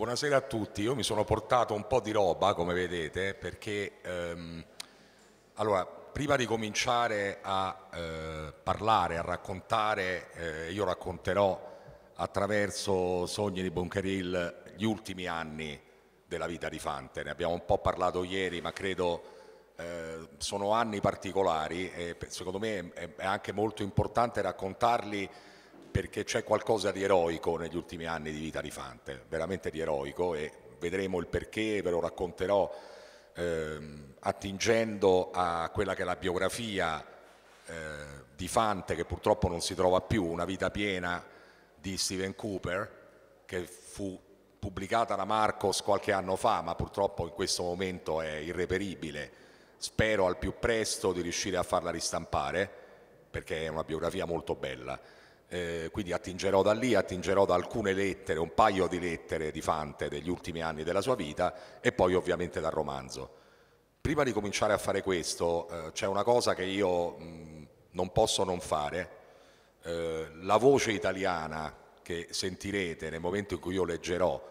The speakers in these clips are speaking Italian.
Buonasera a tutti, io mi sono portato un po' di roba come vedete perché ehm, allora, prima di cominciare a eh, parlare, a raccontare, eh, io racconterò attraverso Sogni di Boncheril gli ultimi anni della vita di Fante, ne abbiamo un po' parlato ieri ma credo eh, sono anni particolari e secondo me è, è anche molto importante raccontarli perché c'è qualcosa di eroico negli ultimi anni di vita di Fante, veramente di eroico e vedremo il perché, ve lo racconterò ehm, attingendo a quella che è la biografia eh, di Fante che purtroppo non si trova più, una vita piena di Steven Cooper che fu pubblicata da Marcos qualche anno fa ma purtroppo in questo momento è irreperibile. Spero al più presto di riuscire a farla ristampare perché è una biografia molto bella eh, quindi attingerò da lì, attingerò da alcune lettere, un paio di lettere di Fante degli ultimi anni della sua vita e poi ovviamente dal romanzo. Prima di cominciare a fare questo eh, c'è una cosa che io mh, non posso non fare, eh, la voce italiana che sentirete nel momento in cui io leggerò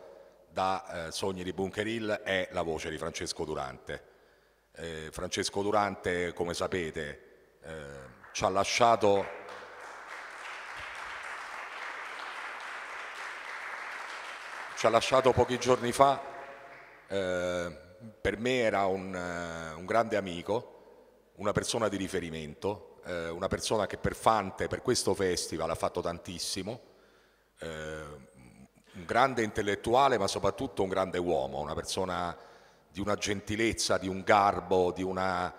da eh, Sogni di Bunker Hill è la voce di Francesco Durante. Eh, Francesco Durante, come sapete, eh, ci ha lasciato ci ha lasciato pochi giorni fa, eh, per me era un, eh, un, grande amico, una persona di riferimento, eh, una persona che per Fante, per questo festival ha fatto tantissimo, eh, un grande intellettuale ma soprattutto un grande uomo, una persona di una gentilezza, di un garbo, di, una,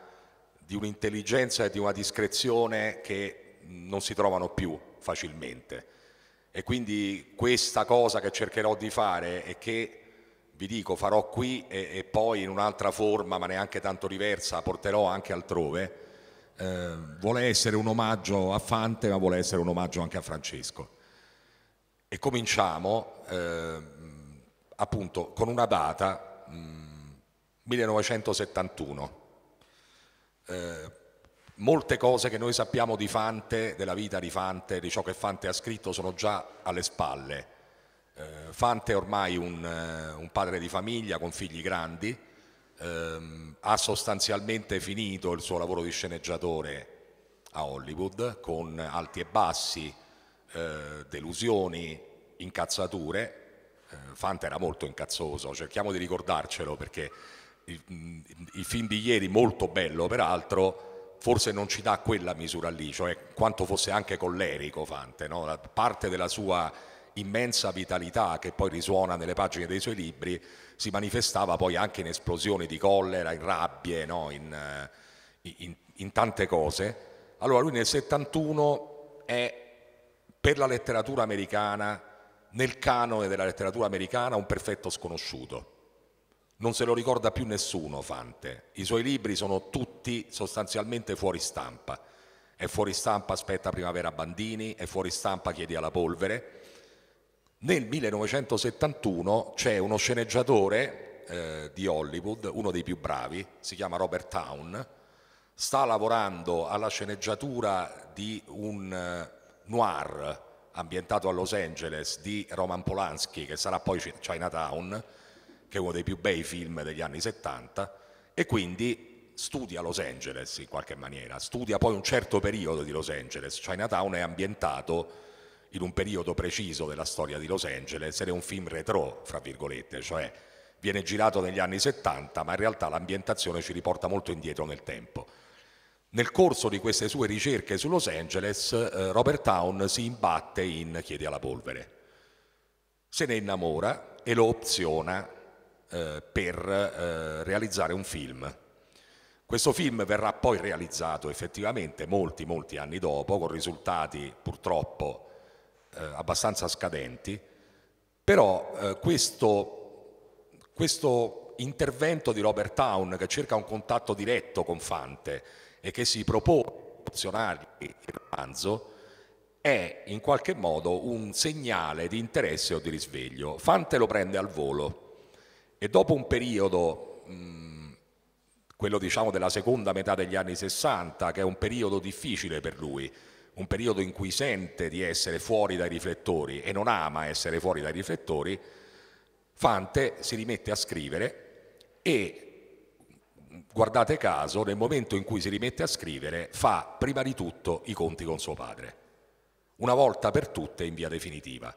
di un'intelligenza e di una discrezione che non si trovano più facilmente e quindi questa cosa che cercherò di fare e che vi dico farò qui e, e poi in un'altra forma, ma neanche tanto diversa, porterò anche altrove, eh, vuole essere un omaggio a Fante, ma vuole essere un omaggio anche a Francesco. E cominciamo eh, appunto con una data, mh, mm, 1971. Eh, molte cose che noi sappiamo di Fante, della vita di Fante, di ciò che Fante ha scritto, sono già alle spalle. Eh, Fante è ormai un, eh, un, padre di famiglia con figli grandi, ehm, ha sostanzialmente finito il suo lavoro di sceneggiatore a Hollywood con alti e bassi, eh, delusioni, incazzature. Eh, Fante era molto incazzoso, cerchiamo di ricordarcelo perché il, il, mm, il film di ieri, molto bello peraltro, forse non ci dà quella misura lì, cioè quanto fosse anche collerico Fante, no? parte della sua immensa vitalità che poi risuona nelle pagine dei suoi libri si manifestava poi anche in esplosioni di collera, in rabbie, no? in, eh, in, in tante cose. Allora lui nel 71 è per la letteratura americana, nel canone della letteratura americana, un perfetto sconosciuto. Non se lo ricorda più nessuno Fante, i suoi libri sono tutti tutti sostanzialmente fuori stampa. È fuori stampa Aspetta Primavera Bandini, è fuori stampa Chiedi alla polvere. Nel 1971 c'è uno sceneggiatore eh, di Hollywood, uno dei più bravi, si chiama Robert Town, sta lavorando alla sceneggiatura di un eh, noir ambientato a Los Angeles di Roman Polanski, che sarà poi Chinatown, che è uno dei più bei film degli anni 70, e quindi studia Los Angeles in qualche maniera, studia poi un certo periodo di Los Angeles, Chinatown è ambientato in un periodo preciso della storia di Los Angeles ed è un film retro, fra virgolette, cioè viene girato negli anni 70, ma in realtà l'ambientazione ci riporta molto indietro nel tempo. Nel corso di queste sue ricerche su Los Angeles, eh, Robert Town si imbatte in Chiedi alla polvere. Se ne innamora e lo opziona eh, per eh, realizzare un film questo film verrà poi realizzato effettivamente molti, molti anni dopo, con risultati purtroppo eh, abbastanza scadenti, però eh, questo, questo intervento di Robert Town che cerca un contatto diretto con Fante e che si propone di funzionari il romanzo è in qualche modo un segnale di interesse o di risveglio. Fante lo prende al volo e dopo un periodo mh, quello diciamo, della seconda metà degli anni 60, che è un periodo difficile per lui, un periodo in cui sente di essere fuori dai riflettori e non ama essere fuori dai riflettori, Fante si rimette a scrivere e, guardate caso, nel momento in cui si rimette a scrivere fa prima di tutto i conti con suo padre, una volta per tutte in via definitiva.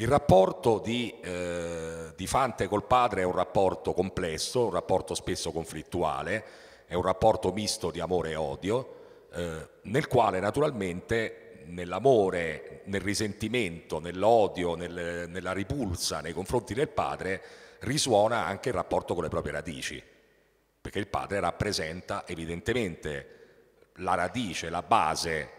Il rapporto di, eh, di, Fante col padre è un rapporto complesso, un rapporto spesso conflittuale, è un rapporto misto di amore e odio, eh, nel quale naturalmente nell'amore, nel risentimento, nell'odio, nel, nella ripulsa nei confronti del padre risuona anche il rapporto con le proprie radici, perché il padre rappresenta evidentemente la radice, la base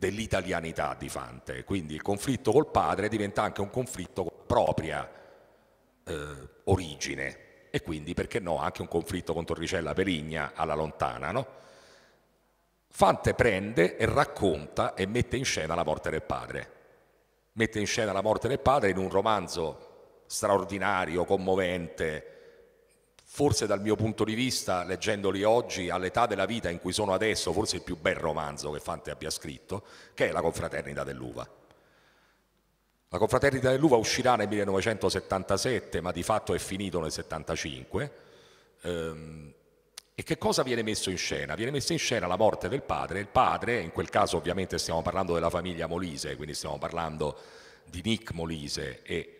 dell'italianità di Fante, quindi il conflitto col padre diventa anche un conflitto con la propria eh, origine e quindi perché no anche un conflitto con Torricella Perigna alla lontana. No? Fante prende e racconta e mette in scena la morte del padre, mette in scena la morte del padre in un romanzo straordinario, commovente, forse dal mio punto di vista, leggendoli oggi, all'età della vita in cui sono adesso, forse il più bel romanzo che Fante abbia scritto, che è La confraternita dell'uva. La confraternita dell'uva uscirà nel 1977, ma di fatto è finito nel 1975. Ehm, e che cosa viene messo in scena? Viene messa in scena la morte del padre. Il padre, in quel caso ovviamente stiamo parlando della famiglia Molise, quindi stiamo parlando di Nick Molise e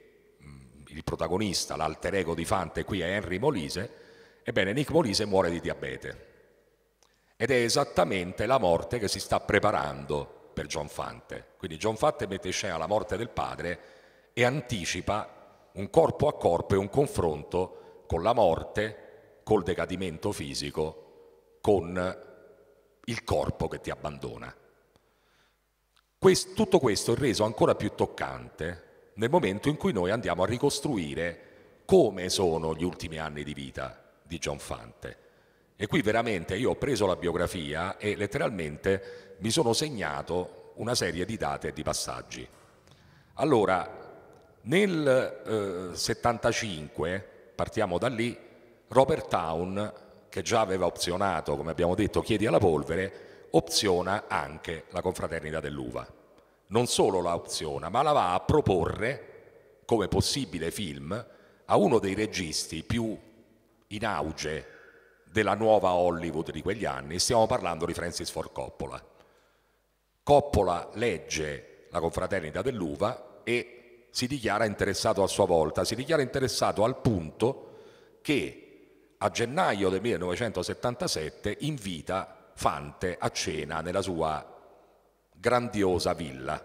il protagonista, l'alter ego di Fante qui è Henry Molise, ebbene Nick Molise muore di diabete. Ed è esattamente la morte che si sta preparando per John Fante. Quindi John Fante mette in scena la morte del padre e anticipa un corpo a corpo e un confronto con la morte, col decadimento fisico, con il corpo che ti abbandona. Questo, tutto questo è reso ancora più toccante nel momento in cui noi andiamo a ricostruire come sono gli ultimi anni di vita di John Fante. E qui veramente io ho preso la biografia e letteralmente mi sono segnato una serie di date e di passaggi. Allora, nel eh, 75, partiamo da lì, Robert Town, che già aveva opzionato, come abbiamo detto, Chiedi alla polvere, opziona anche la confraternita dell'Uva non solo la opziona, ma la va a proporre come possibile film a uno dei registi più in auge della nuova Hollywood di quegli anni, stiamo parlando di Francis Ford Coppola. Coppola legge La confraternita dell'uva e si dichiara interessato a sua volta, si dichiara interessato al punto che a gennaio del 1977 invita Fante a cena nella sua grandiosa villa,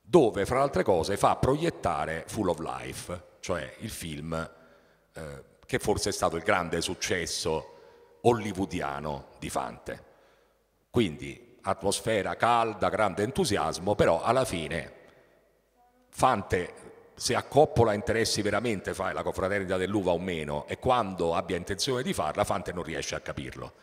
dove fra le altre cose fa proiettare Full of Life, cioè il film eh, che forse è stato il grande successo hollywoodiano di Fante. Quindi atmosfera calda, grande entusiasmo, però alla fine Fante se accoppola interessi veramente, fa la confraternita dell'uva o meno, e quando abbia intenzione di farla, Fante non riesce a capirlo.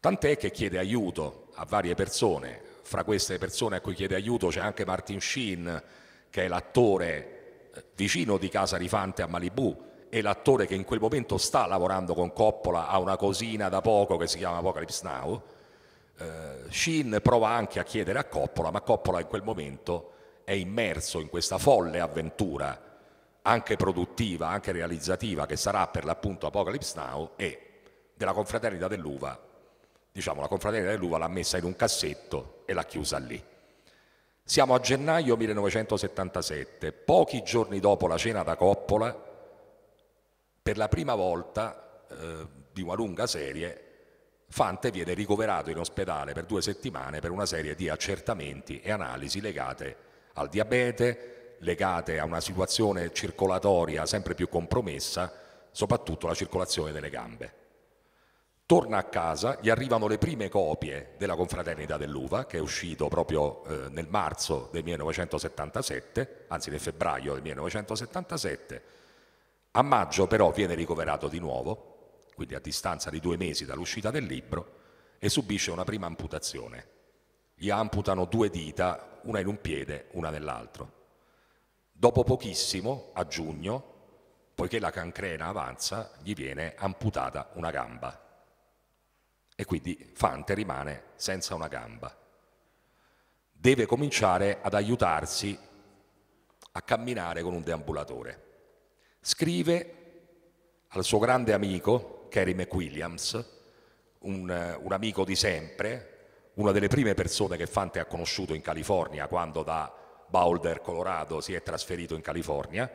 Tant'è che chiede aiuto a varie persone, fra queste persone a cui chiede aiuto c'è anche Martin Sheen, che è l'attore eh, vicino di Casa Rifante a Malibu e l'attore che in quel momento sta lavorando con Coppola a una cosina da poco che si chiama Apocalypse Now. Eh, Sheen prova anche a chiedere a Coppola, ma Coppola in quel momento è immerso in questa folle avventura anche produttiva, anche realizzativa, che sarà per l'appunto Apocalypse Now e della confraternita dell'uva diciamo, la confraternita dell'uva l'ha messa in un cassetto e l'ha chiusa lì. Siamo a gennaio 1977, pochi giorni dopo la cena da coppola, per la prima volta eh, di una lunga serie, Fante viene ricoverato in ospedale per due settimane per una serie di accertamenti e analisi legate al diabete, legate a una situazione circolatoria sempre più compromessa, soprattutto la circolazione delle gambe torna a casa, gli arrivano le prime copie della Confraternita dell'Uva, che è uscito proprio eh, nel marzo del 1977, anzi nel febbraio del 1977. A maggio però viene ricoverato di nuovo, quindi a distanza di due mesi dall'uscita del libro, e subisce una prima amputazione. Gli amputano due dita, una in un piede, una nell'altro. Dopo pochissimo, a giugno, poiché la cancrena avanza, gli viene amputata una gamba e quindi Fante rimane senza una gamba. Deve cominciare ad aiutarsi a camminare con un deambulatore. Scrive al suo grande amico, Kerry McWilliams, un, eh, un amico di sempre, una delle prime persone che Fante ha conosciuto in California quando da Boulder, Colorado, si è trasferito in California,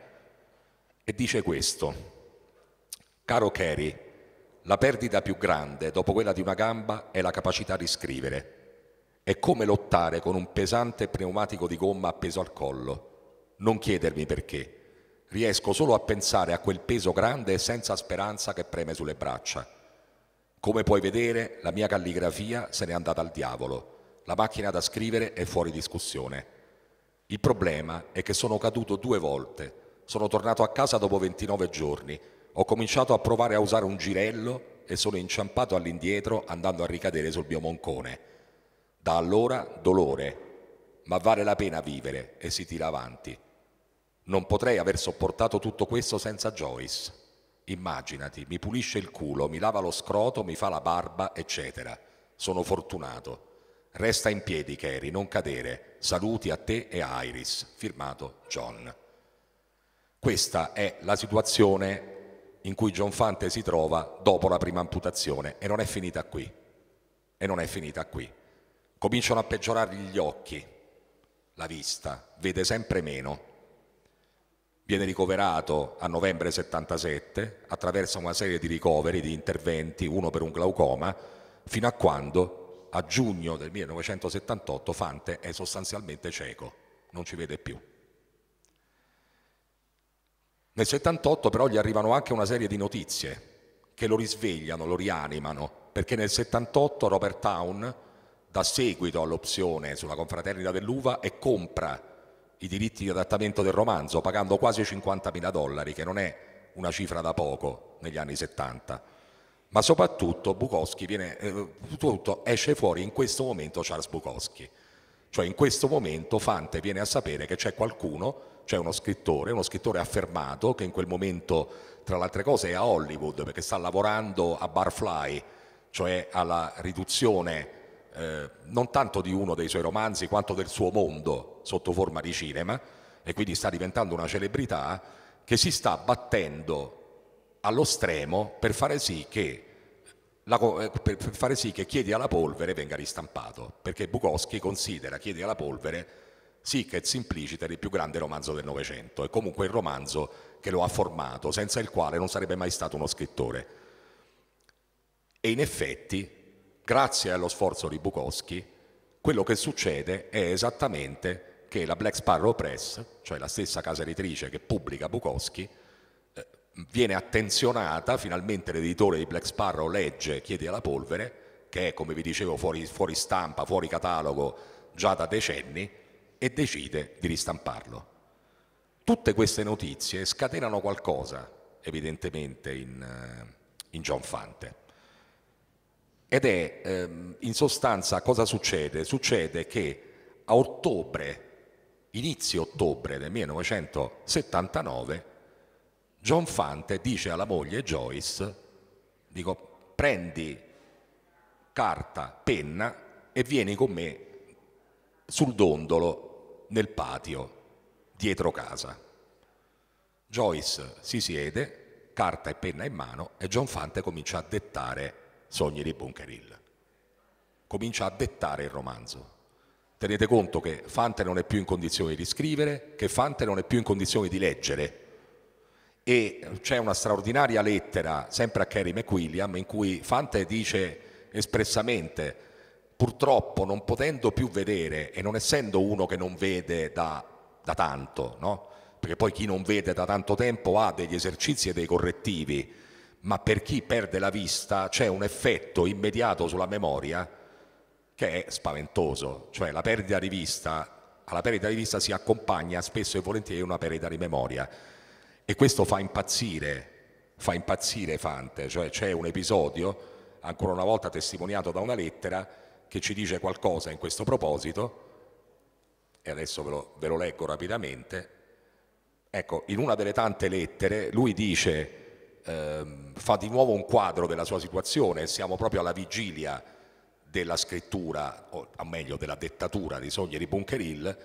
e dice questo, caro Kerry, la perdita più grande dopo quella di una gamba è la capacità di scrivere. È come lottare con un pesante pneumatico di gomma appeso al collo. Non chiedermi perché. Riesco solo a pensare a quel peso grande e senza speranza che preme sulle braccia. Come puoi vedere, la mia calligrafia se n'è andata al diavolo. La macchina da scrivere è fuori discussione. Il problema è che sono caduto due volte. Sono tornato a casa dopo 29 giorni ho cominciato a provare a usare un girello e sono inciampato all'indietro andando a ricadere sul mio moncone. Da allora dolore, ma vale la pena vivere e si tira avanti. Non potrei aver sopportato tutto questo senza Joyce. Immaginati, mi pulisce il culo, mi lava lo scroto, mi fa la barba, eccetera. Sono fortunato. Resta in piedi, Kerry, non cadere. Saluti a te e a Iris. Firmato John. Questa è la situazione in cui John Fante si trova dopo la prima amputazione e non è finita qui. E non è finita qui. Cominciano a peggiorargli gli occhi, la vista, vede sempre meno. Viene ricoverato a novembre 77, attraverso una serie di ricoveri, di interventi, uno per un glaucoma, fino a quando a giugno del 1978 Fante è sostanzialmente cieco, non ci vede più. Nel 78 però gli arrivano anche una serie di notizie che lo risvegliano, lo rianimano, perché nel 78 Robert Town dà seguito all'opzione sulla confraternita dell'uva e compra i diritti di adattamento del romanzo pagando quasi 50.000 dollari, che non è una cifra da poco negli anni 70. Ma soprattutto Bukowski viene, eh, esce fuori in questo momento Charles Bukowski, cioè in questo momento Fante viene a sapere che c'è qualcuno cioè uno scrittore, uno scrittore affermato che in quel momento, tra le altre cose, è a Hollywood perché sta lavorando a Barfly, cioè alla riduzione eh, non tanto di uno dei suoi romanzi quanto del suo mondo sotto forma di cinema e quindi sta diventando una celebrità che si sta battendo allo stremo per fare sì che la, eh, per fare sì che Chiedi alla polvere venga ristampato, perché Bukowski considera Chiedi alla polvere Sic implicita è il più grande romanzo del Novecento e comunque il romanzo che lo ha formato, senza il quale non sarebbe mai stato uno scrittore. E in effetti, grazie allo sforzo di Bukowski, quello che succede è esattamente che la Black Sparrow Press, cioè la stessa casa editrice che pubblica Bukowski, eh, viene attenzionata, finalmente l'editore di Black Sparrow legge Chiedi alla polvere, che è, come vi dicevo, fuori, fuori stampa, fuori catalogo già da decenni, e decide di ristamparlo. Tutte queste notizie scatenano qualcosa, evidentemente, in, eh, in John Fante. Ed è ehm, in sostanza cosa succede? Succede che a ottobre, inizio ottobre del 1979, John Fante dice alla moglie Joyce, dico, prendi carta, penna e vieni con me sul dondolo nel patio, dietro casa. Joyce si siede, carta e penna in mano, e John Fante comincia a dettare Sogni di Bunker Hill. Comincia a dettare il romanzo. Tenete conto che Fante non è più in condizione di scrivere, che Fante non è più in condizione di leggere. E c'è una straordinaria lettera, sempre a Kerry McWilliam, in cui Fante dice espressamente purtroppo non potendo più vedere e non essendo uno che non vede da, da tanto, no? perché poi chi non vede da tanto tempo ha degli esercizi e dei correttivi, ma per chi perde la vista c'è un effetto immediato sulla memoria che è spaventoso, cioè la perdita di vista, alla perdita di vista si accompagna spesso e volentieri una perdita di memoria e questo fa impazzire, fa impazzire Fante, cioè c'è un episodio, ancora una volta testimoniato da una lettera, che ci dice qualcosa in questo proposito, e adesso ve lo, ve lo leggo rapidamente. Ecco, in una delle tante lettere lui dice, ehm, fa di nuovo un quadro della sua situazione, siamo proprio alla vigilia della scrittura, o a meglio della dettatura dei sogni di Hill,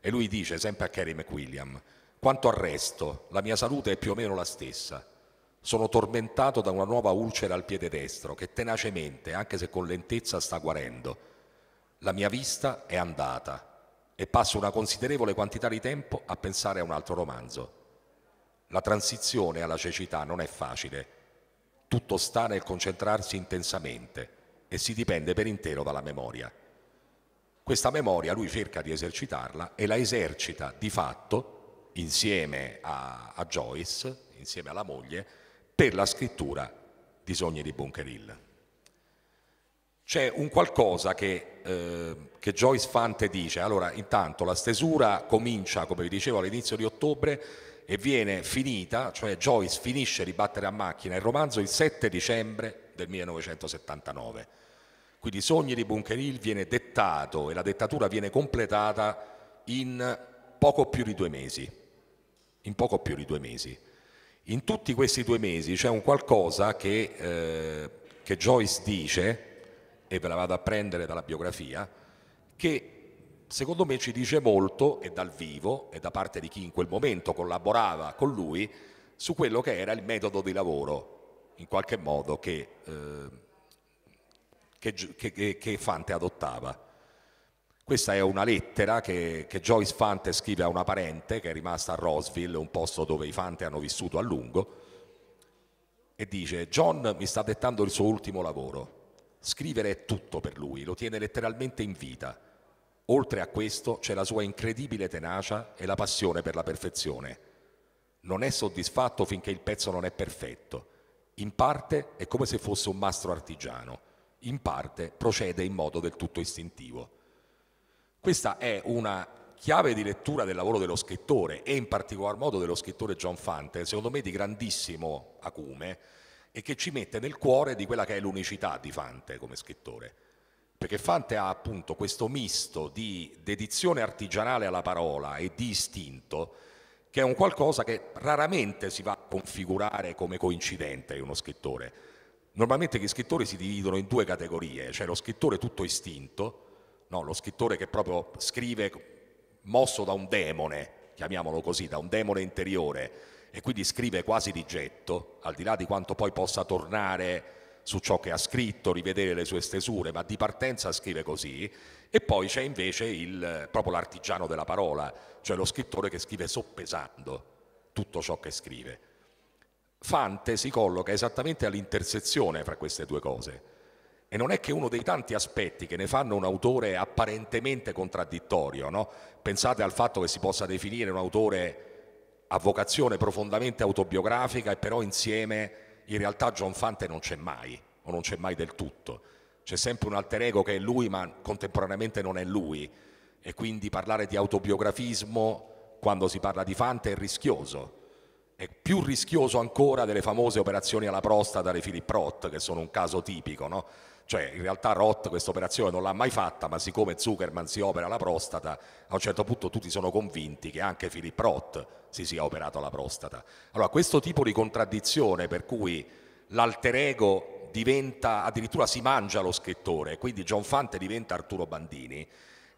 e lui dice sempre a Kerry McWilliam, quanto al resto, la mia salute è più o meno la stessa. Sono tormentato da una nuova ulcera al piede destro che tenacemente, anche se con lentezza, sta guarendo. La mia vista è andata e passo una considerevole quantità di tempo a pensare a un altro romanzo. La transizione alla cecità non è facile. Tutto sta nel concentrarsi intensamente e si dipende per intero dalla memoria. Questa memoria lui cerca di esercitarla e la esercita di fatto insieme a, a Joyce, insieme alla moglie, per la scrittura di Sogni di Bunker Hill. C'è un qualcosa che, eh, che Joyce Fante dice, allora intanto la stesura comincia, come vi dicevo, all'inizio di ottobre e viene finita, cioè Joyce finisce di battere a macchina il romanzo il 7 dicembre del 1979. Quindi i sogni di Bunker Hill viene dettato e la dettatura viene completata in poco più di due mesi. In poco più di due mesi. In tutti questi due mesi c'è un qualcosa che, eh, che Joyce dice, e ve la vado a prendere dalla biografia, che secondo me ci dice molto e dal vivo e da parte di chi in quel momento collaborava con lui su quello che era il metodo di lavoro in qualche modo che, eh, che, che, che Fante adottava. Questa è una lettera che, che, Joyce Fante scrive a una parente che è rimasta a Roseville, un posto dove i Fante hanno vissuto a lungo, e dice John mi sta dettando il suo ultimo lavoro. Scrivere è tutto per lui, lo tiene letteralmente in vita. Oltre a questo c'è la sua incredibile tenacia e la passione per la perfezione. Non è soddisfatto finché il pezzo non è perfetto. In parte è come se fosse un mastro artigiano, in parte procede in modo del tutto istintivo. Questa è una chiave di lettura del lavoro dello scrittore e in particolar modo dello scrittore John Fante, secondo me di grandissimo acume e che ci mette nel cuore di quella che è l'unicità di Fante come scrittore. Perché Fante ha appunto questo misto di dedizione artigianale alla parola e di istinto che è un qualcosa che raramente si va a configurare come coincidente in uno scrittore. Normalmente gli scrittori si dividono in due categorie, cioè lo scrittore tutto istinto, no, lo scrittore che proprio scrive mosso da un demone, chiamiamolo così, da un demone interiore, e quindi scrive quasi di getto, al di là di quanto poi possa tornare su ciò che ha scritto, rivedere le sue stesure, ma di partenza scrive così, e poi c'è invece il, proprio l'artigiano della parola, cioè lo scrittore che scrive soppesando tutto ciò che scrive. Fante si colloca esattamente all'intersezione fra queste due cose e non è che uno dei tanti aspetti che ne fanno un autore apparentemente contraddittorio, no? pensate al fatto che si possa definire un autore a vocazione profondamente autobiografica e però insieme in realtà John Fante non c'è mai, o non c'è mai del tutto. C'è sempre un alter ego che è lui ma contemporaneamente non è lui e quindi parlare di autobiografismo quando si parla di Fante è rischioso, è più rischioso ancora delle famose operazioni alla prostata dei Philip Roth, che sono un caso tipico, no? cioè in realtà Roth questa operazione non l'ha mai fatta, ma siccome Zuckerman si opera la prostata, a un certo punto tutti sono convinti che anche Philip Roth si sia operato la prostata. Allora questo tipo di contraddizione per cui l'alter ego diventa, addirittura si mangia lo scrittore, quindi John Fante diventa Arturo Bandini,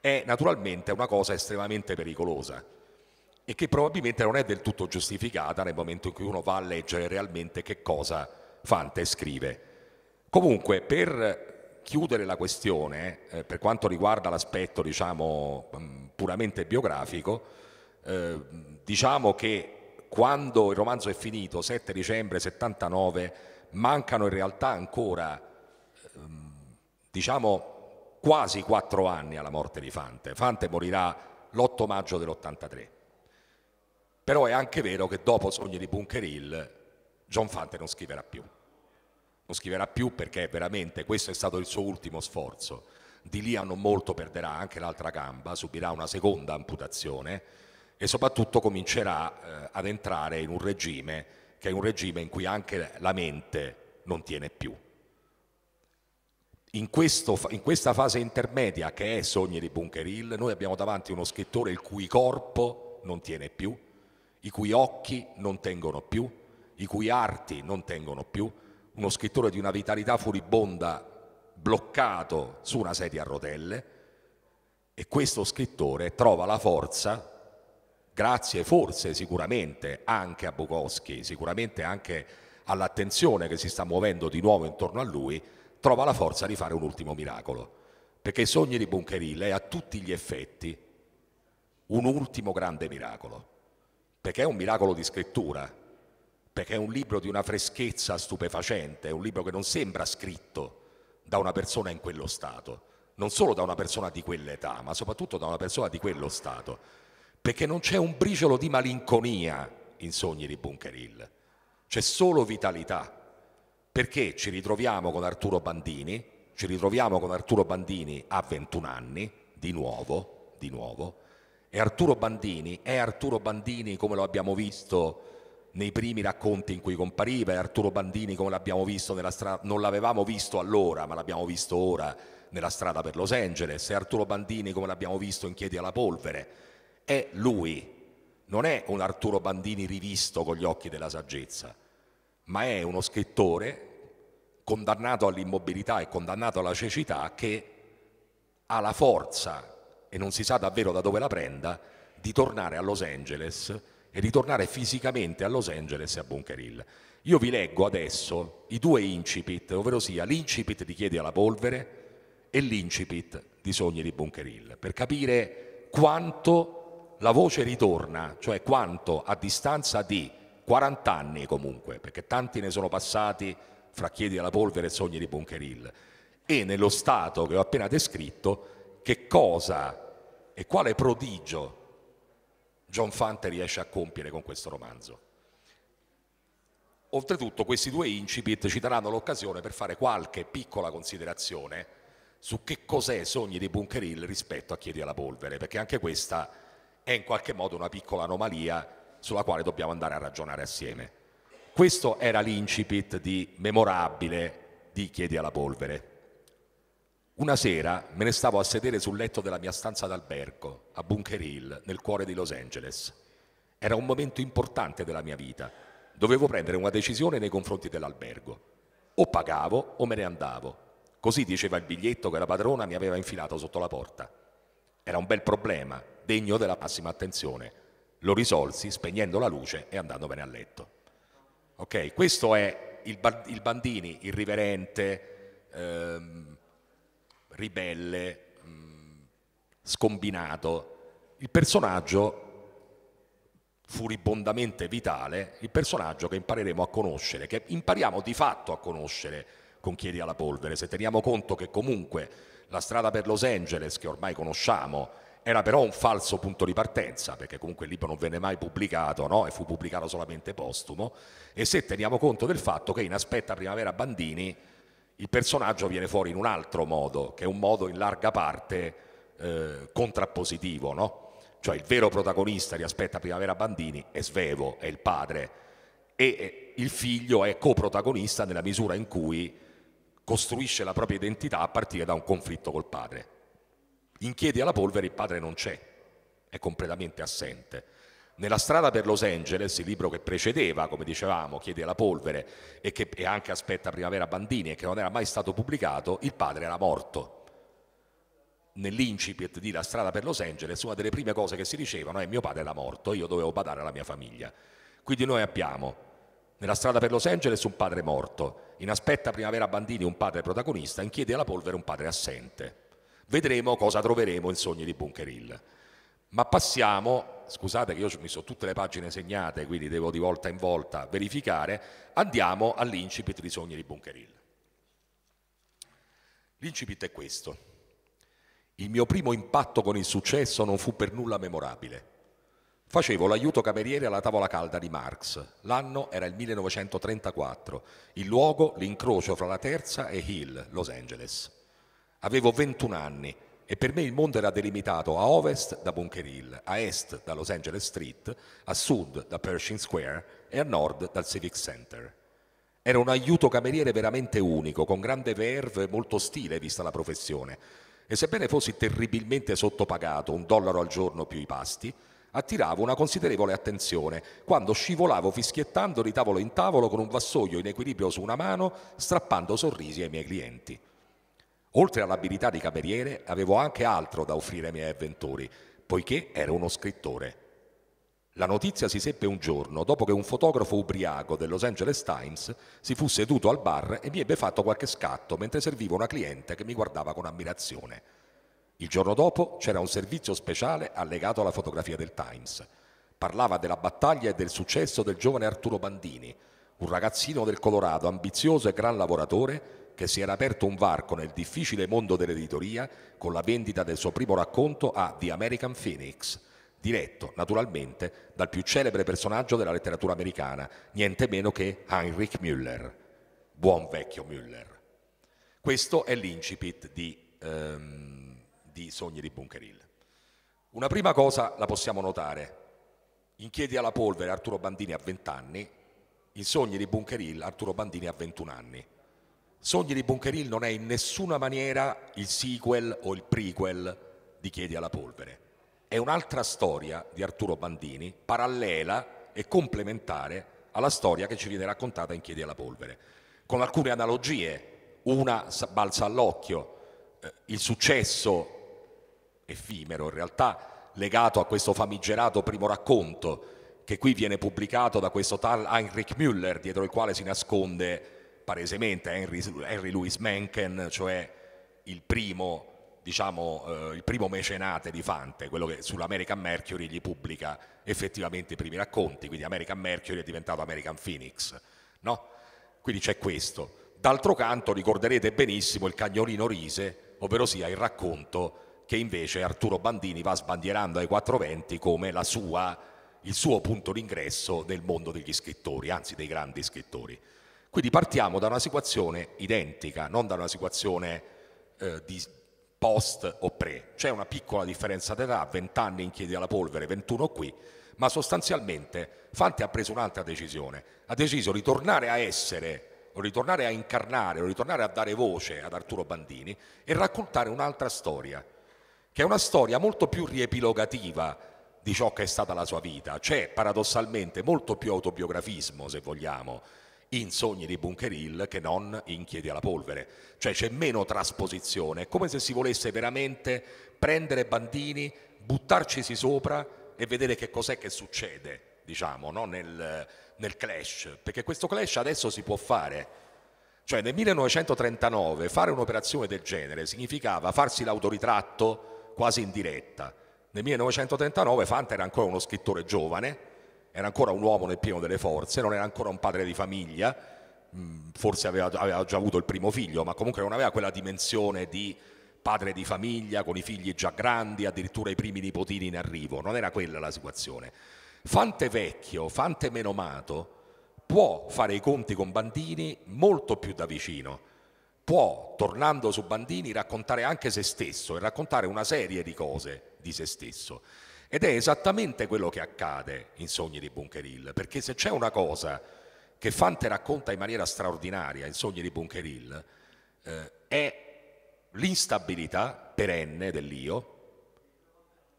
è naturalmente una cosa estremamente pericolosa e che probabilmente non è del tutto giustificata nel momento in cui uno va a leggere realmente che cosa Fante scrive. Comunque, per chiudere la questione, eh, per quanto riguarda l'aspetto diciamo, mm, puramente biografico, eh, diciamo che quando il romanzo è finito, 7 dicembre 79, mancano in realtà ancora, ehm, diciamo, quasi quattro anni alla morte di Fante. Fante morirà l'8 maggio dell'83. Però è anche vero che dopo Sogni di Bunker Hill John Fante non scriverà più non scriverà più perché veramente questo è stato il suo ultimo sforzo. Di lì a non molto perderà anche l'altra gamba, subirà una seconda amputazione e soprattutto comincerà eh, ad entrare in un regime che è un regime in cui anche la mente non tiene più. In, questo, in, questa fase intermedia che è Sogni di Bunker Hill, noi abbiamo davanti uno scrittore il cui corpo non tiene più, i cui occhi non tengono più, i cui arti non tengono più, uno scrittore di una vitalità furibonda bloccato su una sedia a rotelle e questo scrittore trova la forza, grazie forse sicuramente anche a Bukowski, sicuramente anche all'attenzione che si sta muovendo di nuovo intorno a lui, trova la forza di fare un ultimo miracolo. Perché i sogni di Bunkerilla è a tutti gli effetti un ultimo grande miracolo, perché è un miracolo di scrittura, perché è un libro di una freschezza stupefacente, è un libro che non sembra scritto da una persona in quello stato, non solo da una persona di quell'età, ma soprattutto da una persona di quello stato, perché non c'è un briciolo di malinconia in Sogni di Bunker Hill, c'è solo vitalità, perché ci ritroviamo con Arturo Bandini, ci ritroviamo con Arturo Bandini a 21 anni, di nuovo, di nuovo, e Arturo Bandini è Arturo Bandini come lo abbiamo visto nei primi racconti in cui compariva e Arturo Bandini come l'abbiamo visto nella strada, non l'avevamo visto allora ma l'abbiamo visto ora nella strada per Los Angeles e Arturo Bandini come l'abbiamo visto in Chiedi alla polvere è lui, non è un Arturo Bandini rivisto con gli occhi della saggezza ma è uno scrittore condannato all'immobilità e condannato alla cecità che ha la forza e non si sa davvero da dove la prenda di tornare a Los Angeles e ritornare fisicamente a Los Angeles e a Bunker Hill. Io vi leggo adesso i due incipit, ovvero sia l'incipit di Chiedi alla polvere e l'incipit di Sogni di Bunker Hill, per capire quanto la voce ritorna, cioè quanto a distanza di 40 anni comunque, perché tanti ne sono passati fra Chiedi alla polvere e Sogni di Bunker Hill, e nello stato che ho appena descritto, che cosa e quale prodigio John Fante riesce a compiere con questo romanzo. Oltretutto questi due incipit ci daranno l'occasione per fare qualche piccola considerazione su che cos'è Sogni di Bunker Hill rispetto a Chiedi alla polvere, perché anche questa è in qualche modo una piccola anomalia sulla quale dobbiamo andare a ragionare assieme. Questo era l'incipit di memorabile di Chiedi alla polvere. Una sera me ne stavo a sedere sul letto della mia stanza d'albergo a Bunker Hill, nel cuore di Los Angeles. Era un momento importante della mia vita. Dovevo prendere una decisione nei confronti dell'albergo. O pagavo o me ne andavo. Così diceva il biglietto che la padrona mi aveva infilato sotto la porta. Era un bel problema, degno della massima attenzione. Lo risolsi spegnendo la luce e andandomene a letto. Ok, questo è il, Bandini irriverente, ehm, ribelle, mm, scombinato. Il personaggio furibondamente vitale, il personaggio che impareremo a conoscere, che impariamo di fatto a conoscere con Chiedi alla polvere, se teniamo conto che comunque la strada per Los Angeles, che ormai conosciamo, era però un falso punto di partenza, perché comunque il libro non venne mai pubblicato no? e fu pubblicato solamente postumo, e se teniamo conto del fatto che in Aspetta Primavera Bandini il personaggio viene fuori in un altro modo, che è un modo in larga parte eh, contrappositivo, no? cioè il vero protagonista di Aspetta Primavera Bandini è Svevo, è il padre, e il figlio è coprotagonista nella misura in cui costruisce la propria identità a partire da un conflitto col padre. In Chiedi alla polvere il padre non c'è, è completamente assente. Nella strada per Los Angeles, il libro che precedeva, come dicevamo, Chiede alla polvere e che e anche aspetta Primavera Bandini e che non era mai stato pubblicato, il padre era morto. Nell'incipit di La strada per Los Angeles, una delle prime cose che si dicevano è mio padre era morto, io dovevo badare alla mia famiglia. Quindi noi abbiamo nella strada per Los Angeles un padre morto, in Aspetta Primavera Bandini un padre protagonista, in Chiede alla polvere un padre assente. Vedremo cosa troveremo in Sogni di Bunker Hill. Ma passiamo scusate che io mi sono tutte le pagine segnate, quindi devo di volta in volta verificare, andiamo all'incipit di Sogni di Bunker Hill. L'incipit è questo. Il mio primo impatto con il successo non fu per nulla memorabile. Facevo l'aiuto cameriere alla tavola calda di Marx. L'anno era il 1934. Il luogo, l'incrocio fra la terza e Hill, Los Angeles. Avevo 21 anni e per me il mondo era delimitato a ovest da Bunker Hill, a est da Los Angeles Street, a sud da Pershing Square e a nord dal Civic Center. Era un aiuto cameriere veramente unico, con grande verve e molto stile vista la professione. E sebbene fossi terribilmente sottopagato, un dollaro al giorno più i pasti, attiravo una considerevole attenzione quando scivolavo fischiettando di tavolo in tavolo con un vassoio in equilibrio su una mano, strappando sorrisi ai miei clienti. Oltre all'abilità di cameriere, avevo anche altro da offrire ai miei avventori, poiché ero uno scrittore. La notizia si seppe un giorno dopo che un fotografo ubriaco del Los Angeles Times si fu seduto al bar e mi ebbe fatto qualche scatto mentre servivo una cliente che mi guardava con ammirazione. Il giorno dopo c'era un servizio speciale allegato alla fotografia del Times. Parlava della battaglia e del successo del giovane Arturo Bandini, un ragazzino del Colorado ambizioso e gran lavoratore che si era aperto un varco nel difficile mondo dell'editoria con la vendita del suo primo racconto a The American Phoenix, diretto naturalmente dal più celebre personaggio della letteratura americana, niente meno che Heinrich Müller. Buon vecchio Müller. Questo è l'incipit di, ehm, di Sogni di Bunker Hill. Una prima cosa la possiamo notare. In Chiedi alla polvere Arturo Bandini ha 20 anni, in Sogni di Bunker Hill Arturo Bandini ha 21 anni. Sogni di Bunker Hill non è in nessuna maniera il sequel o il prequel di Chiedi alla polvere. È un'altra storia di Arturo Bandini, parallela e complementare alla storia che ci viene raccontata in Chiedi alla polvere, con alcune analogie. Una balza all'occhio, eh, il successo effimero in realtà legato a questo famigerato primo racconto che qui viene pubblicato da questo tal Heinrich Müller dietro il quale si nasconde palesemente eh, Henry, Henry Louis Mencken, cioè il primo, diciamo, eh, il primo mecenate di Fante, quello che sull'American Mercury gli pubblica effettivamente i primi racconti, quindi American Mercury è diventato American Phoenix, no? Quindi c'è questo. D'altro canto ricorderete benissimo il cagnolino Rise, ovvero sia il racconto che invece Arturo Bandini va sbandierando ai 420 come sua, il suo punto d'ingresso nel mondo degli scrittori, anzi dei grandi scrittori. Quindi partiamo da una situazione identica, non da una situazione eh, di post o pre. C'è una piccola differenza d'età, 20 anni in Chiedi alla Polvere, 21 qui, ma sostanzialmente Fante ha preso un'altra decisione. Ha deciso di tornare a essere o ritornare a incarnare o ritornare a dare voce ad Arturo Bandini e raccontare un'altra storia, che è una storia molto più riepilogativa di ciò che è stata la sua vita, c'è paradossalmente molto più autobiografismo, se vogliamo, in Sogni di Bunker Hill che non in Chiedi alla polvere, cioè c'è meno trasposizione, è come se si volesse veramente prendere Bandini, buttarcisi sopra e vedere che cos'è che succede, diciamo, no? nel, nel clash, perché questo clash adesso si può fare. Cioè nel 1939 fare un'operazione del genere significava farsi l'autoritratto quasi in diretta. Nel 1939 Fanta era ancora uno scrittore giovane, era ancora un uomo nel pieno delle forze, non era ancora un padre di famiglia, mm, forse aveva, aveva già avuto il primo figlio, ma comunque non aveva quella dimensione di padre di famiglia con i figli già grandi, addirittura i primi nipotini in arrivo, non era quella la situazione. Fante vecchio, Fante menomato, può fare i conti con Bandini molto più da vicino, può, tornando su Bandini, raccontare anche se stesso e raccontare una serie di cose di se stesso. Ed è esattamente quello che accade in Sogni di Bunker Hill, perché se c'è una cosa che Fante racconta in maniera straordinaria in Sogni di Bunker Hill, eh, è l'instabilità perenne dell'io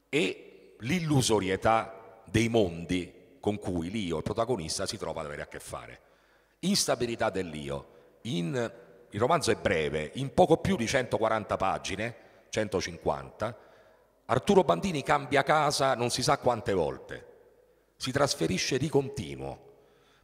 e l'illusorietà dei mondi con cui l'io, il protagonista, si trova ad avere a che fare. Instabilità dell'io. In, il romanzo è breve, in poco più di 140 pagine, 150, Arturo Bandini cambia casa non si sa quante volte, si trasferisce di continuo.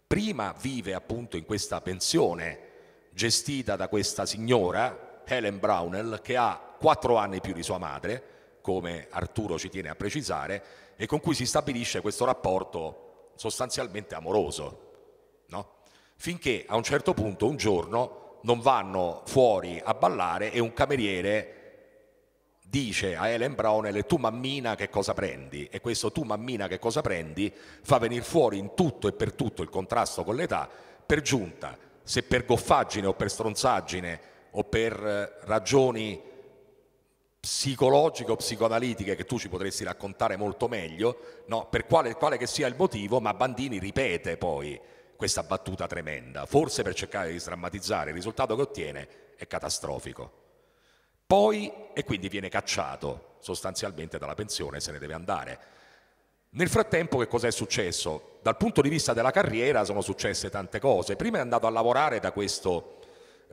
Prima vive appunto in questa pensione gestita da questa signora, Helen Brownell, che ha quattro anni più di sua madre, come Arturo ci tiene a precisare, e con cui si stabilisce questo rapporto sostanzialmente amoroso. No? Finché a un certo punto, un giorno, non vanno fuori a ballare e un cameriere dice a Helen Brownell tu mammina che cosa prendi e questo tu mammina che cosa prendi fa venire fuori in tutto e per tutto il contrasto con l'età per giunta se per goffaggine o per stronzaggine o per eh, ragioni psicologiche o psicoanalitiche che tu ci potresti raccontare molto meglio, no? per quale, quale che sia il motivo, ma Bandini ripete poi questa battuta tremenda, forse per cercare di sdrammatizzare, il risultato che ottiene è catastrofico. Poi, e quindi viene cacciato sostanzialmente dalla pensione, se ne deve andare. Nel frattempo che cosa è successo? Dal punto di vista della carriera sono successe tante cose. Prima è andato a lavorare da questo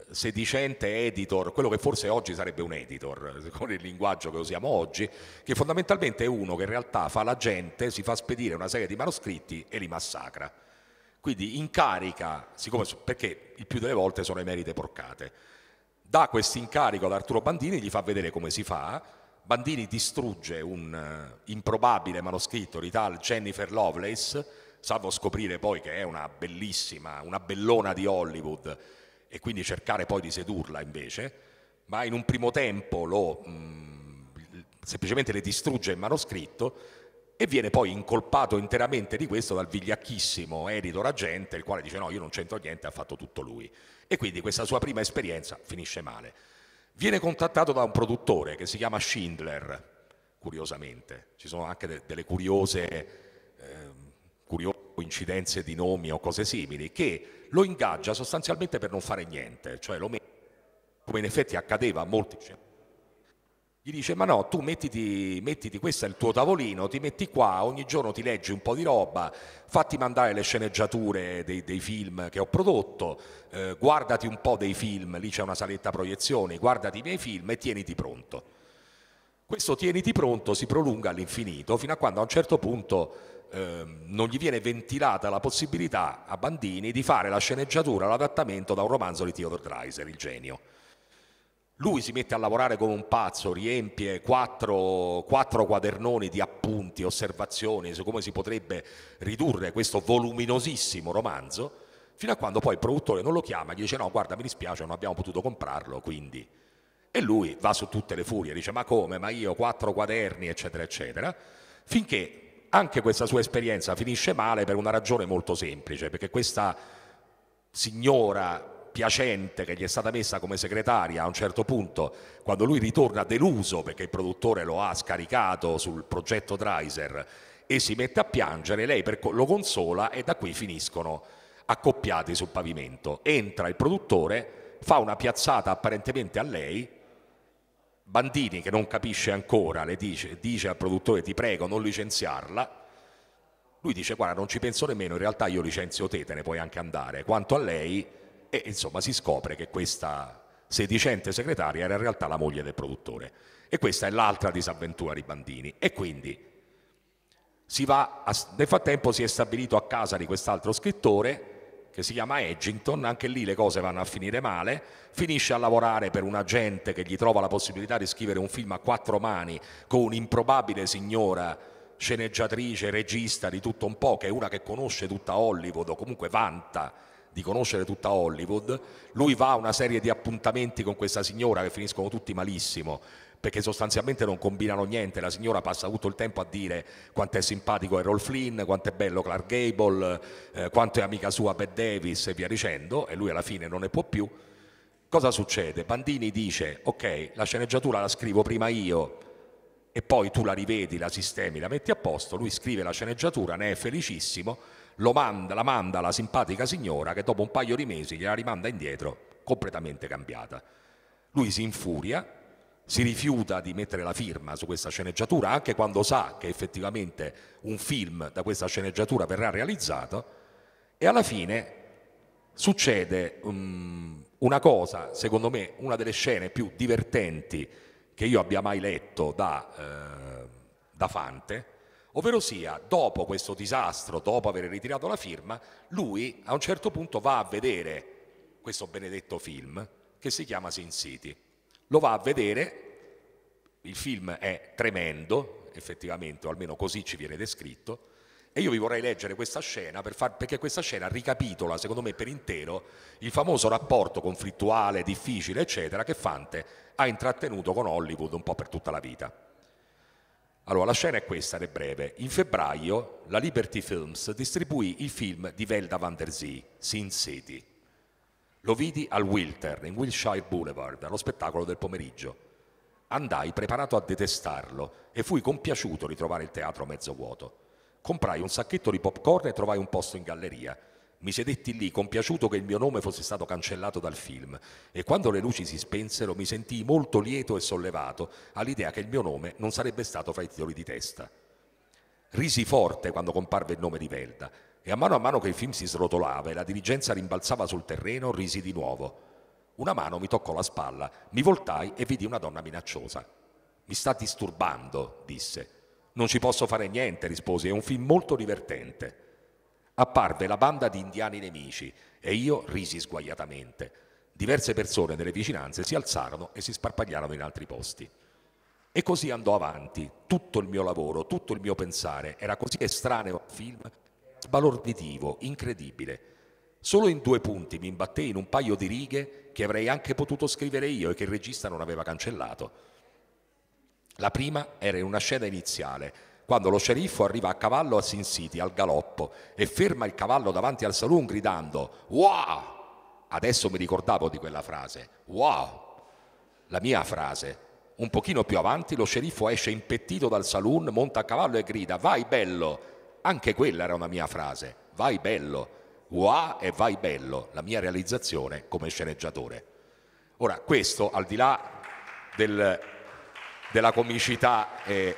eh, sedicente editor, quello che forse oggi sarebbe un editor, eh, con il linguaggio che usiamo oggi, che fondamentalmente è uno che in realtà fa la gente, si fa spedire una serie di manoscritti e li massacra. Quindi incarica, siccome, perché il più delle volte sono emerite porcate dà questo incarico ad Arturo Bandini, gli fa vedere come si fa, Bandini distrugge un uh, improbabile manoscritto di tal Jennifer Lovelace, salvo scoprire poi che è una bellissima, una bellona di Hollywood e quindi cercare poi di sedurla invece, ma in un primo tempo lo, mh, mm, semplicemente le distrugge il manoscritto e viene poi incolpato interamente di questo dal vigliacchissimo Erito Ragente, il quale dice no, io non c'entro niente, ha fatto tutto lui. E quindi questa sua prima esperienza finisce male. Viene contattato da un produttore che si chiama Schindler, curiosamente. Ci sono anche de- delle curiose, eh, curiose coincidenze di nomi o cose simili, che lo ingaggia sostanzialmente per non fare niente, cioè lo mette, come in effetti accadeva a molti scienziati gli dice ma no, tu mettiti, mettiti, questo è il tuo tavolino, ti metti qua, ogni giorno ti leggi un po' di roba, fatti mandare le sceneggiature dei, dei film che ho prodotto, eh, guardati un po' dei film, lì c'è una saletta proiezioni, guardati i miei film e tieniti pronto. Questo tieniti pronto si prolunga all'infinito fino a quando a un certo punto eh, non gli viene ventilata la possibilità a Bandini di fare la sceneggiatura, l'adattamento da un romanzo di Theodore Dreiser, Il genio lui si mette a lavorare come un pazzo, riempie quattro, quattro, quadernoni di appunti, osservazioni su come si potrebbe ridurre questo voluminosissimo romanzo, fino a quando poi il produttore non lo chiama e gli dice no guarda mi dispiace non abbiamo potuto comprarlo quindi. E lui va su tutte le furie, dice ma come, ma io quattro quaderni eccetera eccetera, finché anche questa sua esperienza finisce male per una ragione molto semplice, perché questa signora piacente che gli è stata messa come segretaria a un certo punto, quando lui ritorna deluso perché il produttore lo ha scaricato sul progetto Dreiser e si mette a piangere, lei lo consola e da qui finiscono accoppiati sul pavimento. Entra il produttore, fa una piazzata apparentemente a lei, Bandini che non capisce ancora le dice, dice al produttore ti prego non licenziarla, lui dice guarda non ci penso nemmeno, in realtà io licenzio te, te ne puoi anche andare, quanto a lei e insomma si scopre che questa sedicente segretaria era in realtà la moglie del produttore. E questa è l'altra disavventura di Bandini. E quindi a, nel frattempo si è stabilito a casa di quest'altro scrittore che si chiama Edgington, anche lì le cose vanno a finire male, finisce a lavorare per un agente che gli trova la possibilità di scrivere un film a quattro mani con un'improbabile signora sceneggiatrice, regista di tutto un po', che è una che conosce tutta Hollywood o comunque vanta di conoscere tutta Hollywood, lui va a una serie di appuntamenti con questa signora che finiscono tutti malissimo perché sostanzialmente non combinano niente, la signora passa tutto il tempo a dire quanto è simpatico Errol Flynn, quanto è bello Clark Gable, eh, quanto è amica sua Bette Davis e via dicendo, e lui alla fine non ne può più. Cosa succede? Bandini dice, ok, la sceneggiatura la scrivo prima io e poi tu la rivedi, la sistemi, la metti a posto, lui scrive la sceneggiatura, ne è felicissimo, manda, la manda la simpatica signora che dopo un paio di mesi gliela rimanda indietro completamente cambiata. Lui si infuria, si rifiuta di mettere la firma su questa sceneggiatura anche quando sa che effettivamente un film da questa sceneggiatura verrà realizzato e alla fine succede um, una cosa, secondo me, una delle scene più divertenti che io abbia mai letto da, eh, da Fante, Ovvero sia, dopo questo disastro, dopo aver ritirato la firma, lui a un certo punto va a vedere questo benedetto film che si chiama Sin City. Lo va a vedere, il film è tremendo, effettivamente, o almeno così ci viene descritto, e io vi vorrei leggere questa scena per far, perché questa scena ricapitola, secondo me, per intero il famoso rapporto conflittuale, difficile, eccetera, che Fante ha intrattenuto con Hollywood un po' per tutta la vita. Allora, la scena è questa, è breve. In febbraio la Liberty Films distribuì il film di Velda van der Zee, Sin City. Lo vidi al Wiltern, in Wilshire Boulevard, allo spettacolo del pomeriggio. Andai preparato a detestarlo e fui compiaciuto di trovare il teatro mezzo vuoto. Comprai un sacchetto di popcorn e trovai un posto in galleria. Mi sedetti lì, compiaciuto che il mio nome fosse stato cancellato dal film, e quando le luci si spensero mi sentii molto lieto e sollevato all'idea che il mio nome non sarebbe stato fra i titoli di testa. Risi forte quando comparve il nome di Velda, e a mano a mano che il film si srotolava e la dirigenza rimbalzava sul terreno, risi di nuovo. Una mano mi toccò la spalla, mi voltai e vidi una donna minacciosa. Mi sta disturbando, disse. Non ci posso fare niente, risposi, è un film molto divertente apparve la banda di indiani nemici e io risi sguaiatamente. Diverse persone nelle vicinanze si alzarono e si sparpagliarono in altri posti. E così andò avanti, tutto il mio lavoro, tutto il mio pensare era così estraneo al film, sbalorditivo, incredibile. Solo in due punti mi imbattei in un paio di righe che avrei anche potuto scrivere io e che il regista non aveva cancellato. La prima era in una scena iniziale, quando lo sceriffo arriva a cavallo a Sin City, al galoppo, e ferma il cavallo davanti al saloon gridando Wow! Adesso mi ricordavo di quella frase, wow! La mia frase. Un pochino più avanti lo sceriffo esce impettito dal saloon, monta a cavallo e grida Vai bello! Anche quella era una mia frase, vai bello! Wow e vai bello! La mia realizzazione come sceneggiatore. Ora, questo al di là del, della comicità e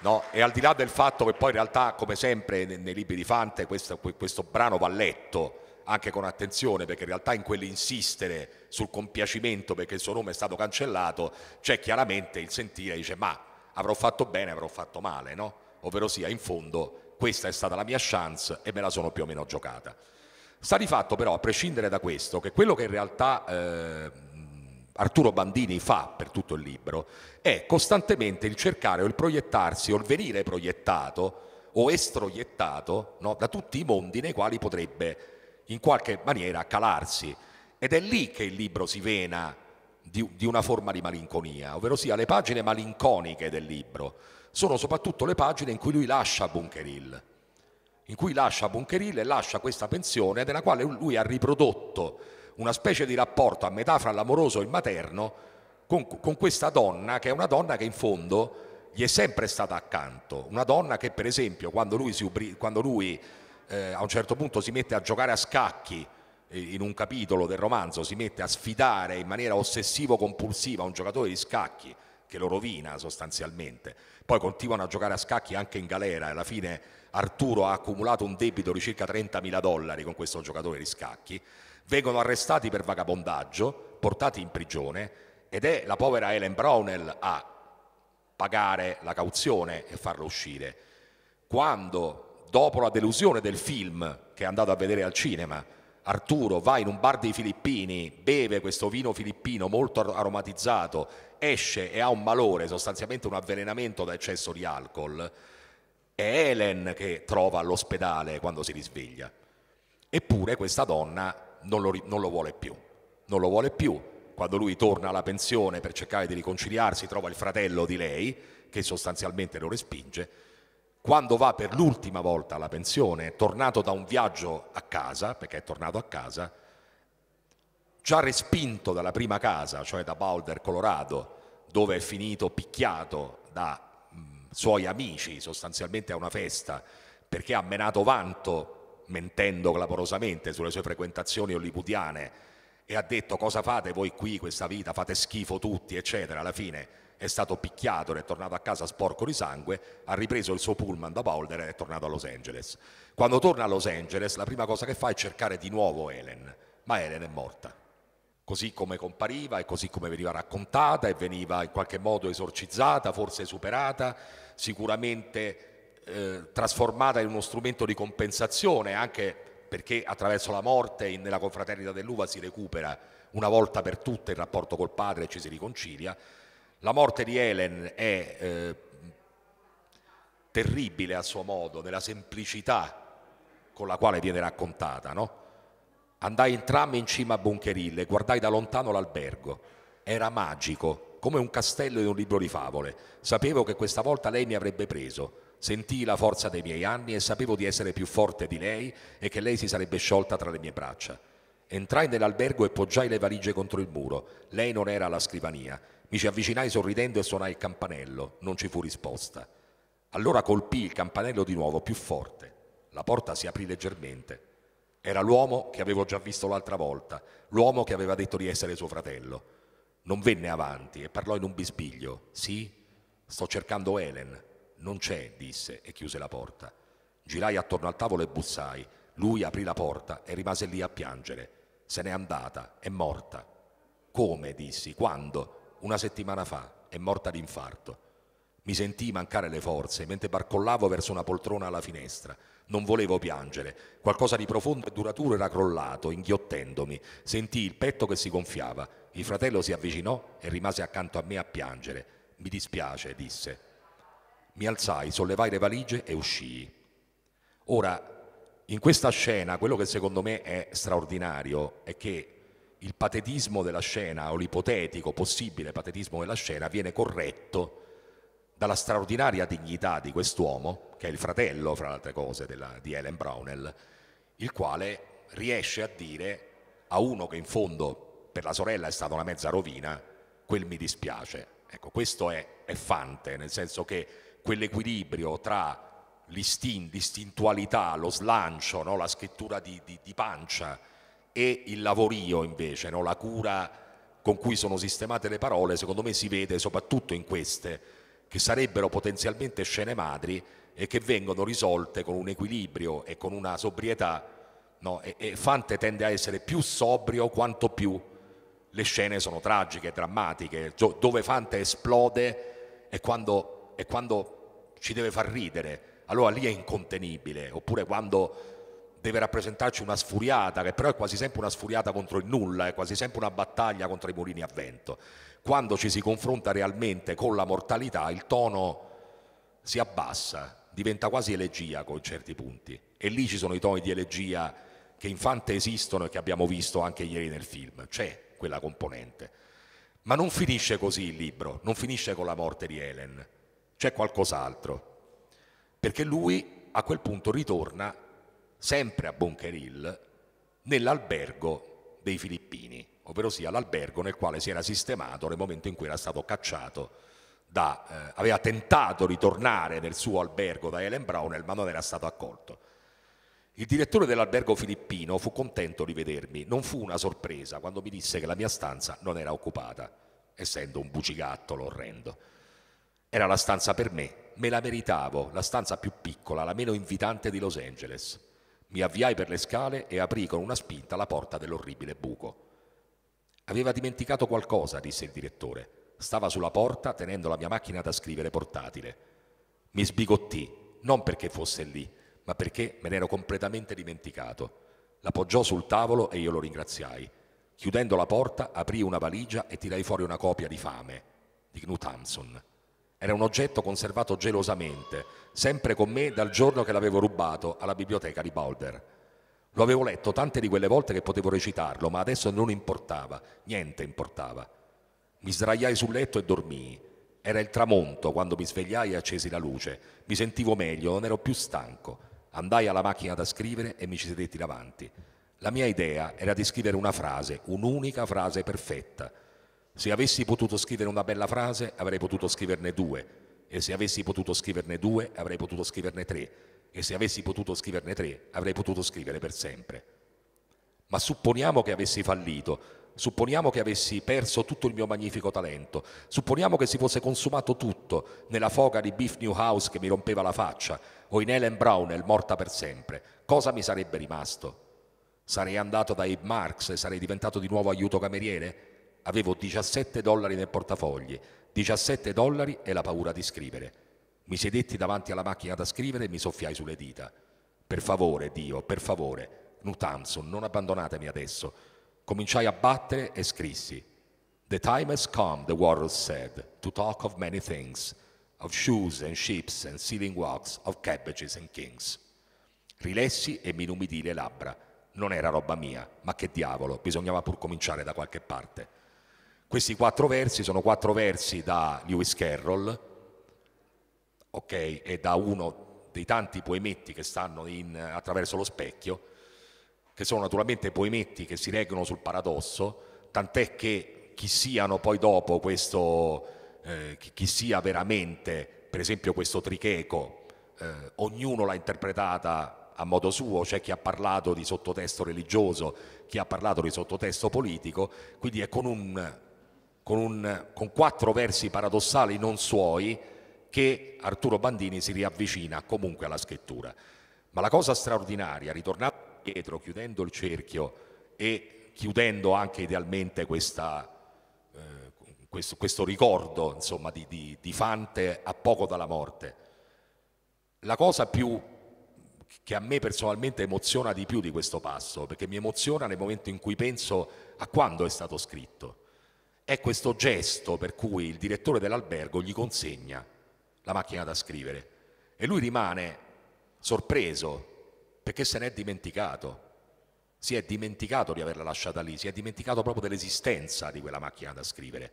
No? E al di là del fatto che poi in realtà, come sempre nei, libri di Fante, questo, questo, brano va letto anche con attenzione, perché in realtà in quell'insistere sul compiacimento perché il suo nome è stato cancellato, c'è chiaramente il sentire, dice ma avrò fatto bene, avrò fatto male, no? ovvero sia in fondo questa è stata la mia chance e me la sono più o meno giocata. Sta di fatto però, a prescindere da questo, che quello che in realtà... Eh, Arturo Bandini fa per tutto il libro, è costantemente il cercare o il proiettarsi o il venire proiettato o estroiettato no, da tutti i mondi nei quali potrebbe in qualche maniera calarsi. Ed è lì che il libro si vena di, di una forma di malinconia, ovvero sia le pagine malinconiche del libro sono soprattutto le pagine in cui lui lascia Bunker Hill, in cui lascia Bunker Hill e lascia questa pensione della quale lui ha riprodotto una specie di rapporto a metà fra l'amoroso e il materno con, con questa donna che è una donna che in fondo gli è sempre stata accanto, una donna che per esempio quando lui, ubri- quando lui eh, a un certo punto si mette a giocare a scacchi eh, in un capitolo del romanzo, si mette a sfidare in maniera ossessivo-compulsiva un giocatore di scacchi che lo rovina sostanzialmente, poi continuano a giocare a scacchi anche in galera, e alla fine Arturo ha accumulato un debito di circa 30 mila dollari con questo giocatore di scacchi, vengono arrestati per vagabondaggio, portati in prigione ed è la povera Helen Brownell a pagare la cauzione e farlo uscire. Quando, dopo la delusione del film che è andato a vedere al cinema, Arturo va in un bar dei Filippini, beve questo vino filippino molto aromatizzato, esce e ha un malore, sostanzialmente un avvelenamento da eccesso di alcol, è Helen che trova all'ospedale quando si risveglia. Eppure questa donna non lo, non lo vuole più, non lo vuole più. Quando lui torna alla pensione per cercare di riconciliarsi, trova il fratello di lei, che sostanzialmente lo respinge. Quando va per l'ultima volta alla pensione, tornato da un viaggio a casa, perché è tornato a casa, già respinto dalla prima casa, cioè da Boulder, Colorado, dove è finito picchiato da mh, mm, suoi amici sostanzialmente a una festa perché ha menato vanto mentendo clamorosamente sulle sue frequentazioni hollywoodiane e ha detto cosa fate voi qui questa vita, fate schifo tutti, eccetera, alla fine è stato picchiato ed è tornato a casa sporco di sangue, ha ripreso il suo pullman da Boulder ed è tornato a Los Angeles. Quando torna a Los Angeles la prima cosa che fa è cercare di nuovo Helen, ma Helen è morta. Così come compariva e così come veniva raccontata e veniva in qualche modo esorcizzata, forse superata, sicuramente eh, trasformata in uno strumento di compensazione anche perché attraverso la morte nella confraternita dell'uva si recupera una volta per tutte il rapporto col padre e ci si riconcilia. La morte di Helen è eh, terribile a suo modo, nella semplicità con la quale viene raccontata. No? Andai entrambi in cima a Bunkerille, guardai da lontano l'albergo. Era magico, come un castello in un libro di favole. Sapevo che questa volta lei mi avrebbe preso Sentii la forza dei miei anni e sapevo di essere più forte di lei e che lei si sarebbe sciolta tra le mie braccia. Entrai nell'albergo e poggiai le valigie contro il muro. Lei non era alla scrivania. Mi ci avvicinai sorridendo e suonai il campanello. Non ci fu risposta. Allora colpii il campanello di nuovo più forte. La porta si aprì leggermente. Era l'uomo che avevo già visto l'altra volta, l'uomo che aveva detto di essere suo fratello. Non venne avanti e parlò in un bisbiglio. Sì, sto cercando Helen. Non c'è, disse e chiuse la porta. Girai attorno al tavolo e bussai. Lui aprì la porta e rimase lì a piangere. Se n'è andata, è morta. Come? dissi. Quando? Una settimana fa. È morta d'infarto. Mi sentii mancare le forze mentre barcollavo verso una poltrona alla finestra. Non volevo piangere. Qualcosa di profondo e duraturo era crollato, inghiottendomi. Sentii il petto che si gonfiava. Il fratello si avvicinò e rimase accanto a me a piangere. Mi dispiace, disse. Mi alzai, sollevai le valigie e uscii. Ora, in questa scena, quello che secondo me è straordinario è che il patetismo della scena o l'ipotetico possibile patetismo della scena viene corretto dalla straordinaria dignità di quest'uomo, che è il fratello, fra le altre cose, della, di Ellen Brownell, il quale riesce a dire a uno che in fondo per la sorella è stata una mezza rovina, quel mi dispiace. Ecco, questo è, è fante, nel senso che quell'equilibrio tra l'istintualità, lo slancio, no? la scrittura di, di, di, pancia e il lavorio invece, no? la cura con cui sono sistemate le parole, secondo me si vede soprattutto in queste che sarebbero potenzialmente scene madri e che vengono risolte con un equilibrio e con una sobrietà. No? E, e Fante tende a essere più sobrio quanto più le scene sono tragiche, drammatiche, dove Fante esplode è quando e quando ci deve far ridere, allora lì è incontenibile, oppure quando deve rappresentarci una sfuriata, che però è quasi sempre una sfuriata contro il nulla, è quasi sempre una battaglia contro i mulini a vento. Quando ci si confronta realmente con la mortalità, il tono si abbassa, diventa quasi elegiaco in certi punti. E lì ci sono i toni di elegia che infante esistono e che abbiamo visto anche ieri nel film. C'è quella componente. Ma non finisce così il libro, non finisce con la morte di Helen c'è qualcos'altro. Perché lui a quel punto ritorna sempre a Bunker Hill nell'albergo dei Filippini, ovvero sia l'albergo nel quale si era sistemato nel momento in cui era stato cacciato da, eh, aveva tentato di tornare nel suo albergo da Ellen Brownell ma non era stato accolto. Il direttore dell'albergo filippino fu contento di vedermi, non fu una sorpresa quando mi disse che la mia stanza non era occupata, essendo un bucigattolo orrendo. Era la stanza per me, me la meritavo, la stanza più piccola, la meno invitante di Los Angeles. Mi avviai per le scale e aprì con una spinta la porta dell'orribile buco. Aveva dimenticato qualcosa, disse il direttore. Stava sulla porta tenendo la mia macchina da scrivere portatile. Mi sbigottì, non perché fosse lì, ma perché me n'ero completamente dimenticato. L'appoggiò sul tavolo e io lo ringraziai. Chiudendo la porta, aprì una valigia e tirai fuori una copia di fame di Knut Hamsun. Era un oggetto conservato gelosamente, sempre con me dal giorno che l'avevo rubato alla biblioteca di Boulder. Lo avevo letto tante di quelle volte che potevo recitarlo, ma adesso non importava, niente importava. Mi sdraiai sul letto e dormii. Era il tramonto quando mi svegliai e accesi la luce. Mi sentivo meglio, non ero più stanco. Andai alla macchina da scrivere e mi ci sedetti davanti. La mia idea era di scrivere una frase, un'unica frase perfetta se avessi potuto scrivere una bella frase, avrei potuto scriverne due. E se avessi potuto scriverne due, avrei potuto scriverne tre. E se avessi potuto scriverne tre, avrei potuto scrivere per sempre. Ma supponiamo che avessi fallito, supponiamo che avessi perso tutto il mio magnifico talento, supponiamo che si fosse consumato tutto nella foga di Beef Newhouse che mi rompeva la faccia o in Ellen Brownell morta per sempre, cosa mi sarebbe rimasto? Sarei andato da Abe Marx e sarei diventato di nuovo aiuto cameriere? Avevo 17 dollari nel portafogli, 17 dollari e la paura di scrivere. Mi sedetti davanti alla macchina da scrivere e mi soffiai sulle dita. Per favore, Dio, per favore, Nutanson, non abbandonatemi adesso. Cominciai a battere e scrissi. The time has come, the world said, to talk of many things, of shoes and ships and ceiling walks, of cabbages and kings. Rilessi e mi inumidì le labbra. Non era roba mia, ma che diavolo, bisognava pur cominciare da qualche parte. Questi quattro versi sono quattro versi da Lewis Carroll, ok, e da uno dei tanti poemetti che stanno in, attraverso lo specchio, che sono naturalmente poemetti che si reggono sul paradosso, tant'è che chi siano poi dopo questo, eh, chi, sia veramente, per esempio questo tricheco, eh, ognuno l'ha interpretata a modo suo, c'è cioè chi ha parlato di sottotesto religioso, chi ha parlato di sottotesto politico, quindi è con un con, un, con quattro versi paradossali non suoi che Arturo Bandini si riavvicina comunque alla scrittura. Ma la cosa straordinaria, ritornando indietro, chiudendo il cerchio e chiudendo anche idealmente questa, eh, questo, questo, ricordo insomma, di, di, di Fante a poco dalla morte, la cosa più che a me personalmente emoziona di più di questo passo, perché mi emoziona nel momento in cui penso a quando è stato scritto è questo gesto per cui il direttore dell'albergo gli consegna la macchina da scrivere e lui rimane sorpreso perché se n'è dimenticato, si è dimenticato di averla lasciata lì, si è dimenticato proprio dell'esistenza di quella macchina da scrivere.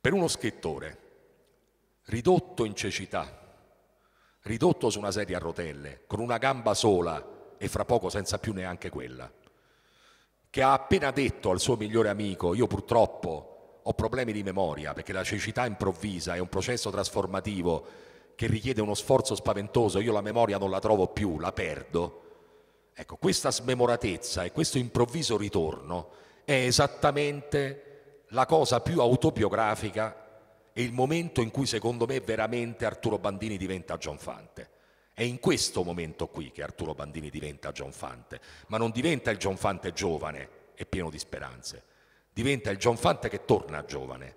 Per uno scrittore ridotto in cecità, ridotto su una sedia a rotelle, con una gamba sola e fra poco senza più neanche quella, che ha appena detto al suo migliore amico, io purtroppo ho problemi di memoria perché la cecità improvvisa è un processo trasformativo che richiede uno sforzo spaventoso, io la memoria non la trovo più, la perdo. Ecco, questa smemoratezza e questo improvviso ritorno è esattamente la cosa più autobiografica e il momento in cui secondo me veramente Arturo Bandini diventa John Fante. È in questo momento qui che Arturo Bandini diventa Gionfante, ma non diventa il Gionfante giovane e pieno di speranze, diventa il Gionfante che torna giovane,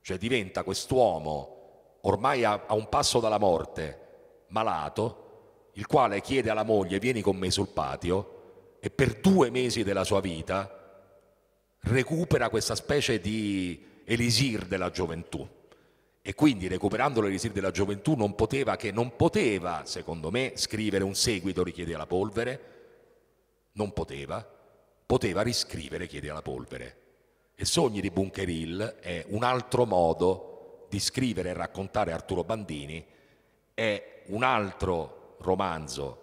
cioè diventa quest'uomo ormai a, a un passo dalla morte, malato, il quale chiede alla moglie vieni con me sul patio e per due mesi della sua vita recupera questa specie di elisir della gioventù e quindi recuperando le risir della gioventù non poteva che non poteva, secondo me, scrivere un seguito richiede alla polvere, non poteva, poteva riscrivere chiede alla polvere. E Sogni di Bunker Hill è un altro modo di scrivere e raccontare Arturo Bandini, è un altro romanzo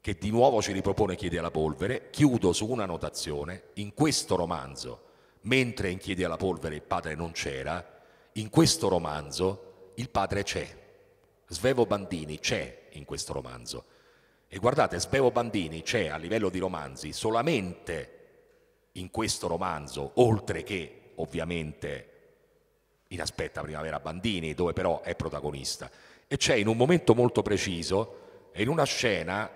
che di nuovo ci ripropone Chiedi alla polvere, chiudo su una notazione, in questo romanzo, mentre in Chiedi alla polvere il padre non c'era, in questo romanzo il padre c'è, Svevo Bandini c'è in questo romanzo. E guardate, Svevo Bandini c'è a livello di romanzi solamente in questo romanzo, oltre che ovviamente in Aspetta Primavera Bandini, dove però è protagonista. E c'è in un momento molto preciso, in una scena,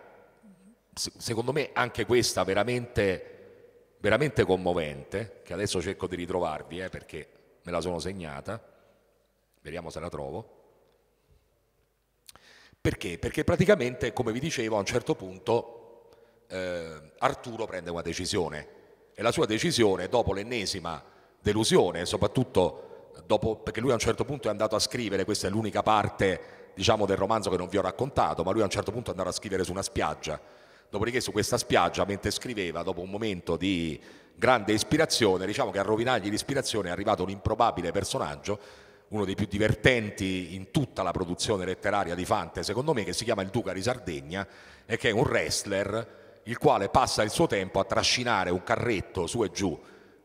secondo me anche questa veramente, veramente commovente, che adesso cerco di ritrovarvi, eh, perché me la sono segnata, vediamo se la trovo. Perché? Perché praticamente, come vi dicevo, a un certo punto eh, Arturo prende una decisione e la sua decisione, dopo l'ennesima delusione, soprattutto dopo, perché lui a un certo punto è andato a scrivere, questa è l'unica parte diciamo, del romanzo che non vi ho raccontato, ma lui a un certo punto è andato a scrivere su una spiaggia Dopodiché su questa spiaggia, mentre scriveva, dopo un momento di grande ispirazione, diciamo che a rovinargli l'ispirazione è arrivato un improbabile personaggio, uno dei più divertenti in tutta la produzione letteraria di Fante, secondo me, che si chiama il Duca di Sardegna e che è un wrestler il quale passa il suo tempo a trascinare un carretto su e giù